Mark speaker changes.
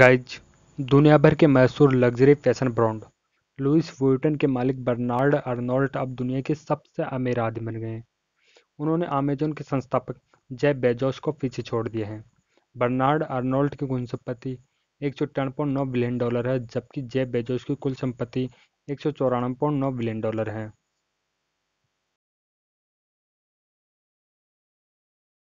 Speaker 1: guys दुनिया भर के मशहूर luxury fashion brand Louis Vuitton के मालिक बर्नार्ड अर्नोल्ट अब दुनिया के सबसे अमीर आदमी बन गए हैं उन्होंने अमेजोन के संस्थापक जय बेजोस को पीछे छोड़ दिए हैं बर्नार्ड अर्नोल्ट की कुल संपत्ति एक सौ टन पॉइंट नौ बिलियन डॉलर है जबकि जय बेजोस की कुल संपत्ति एक सौ चौरानवे पॉइंट नौ बिलियन डॉलर है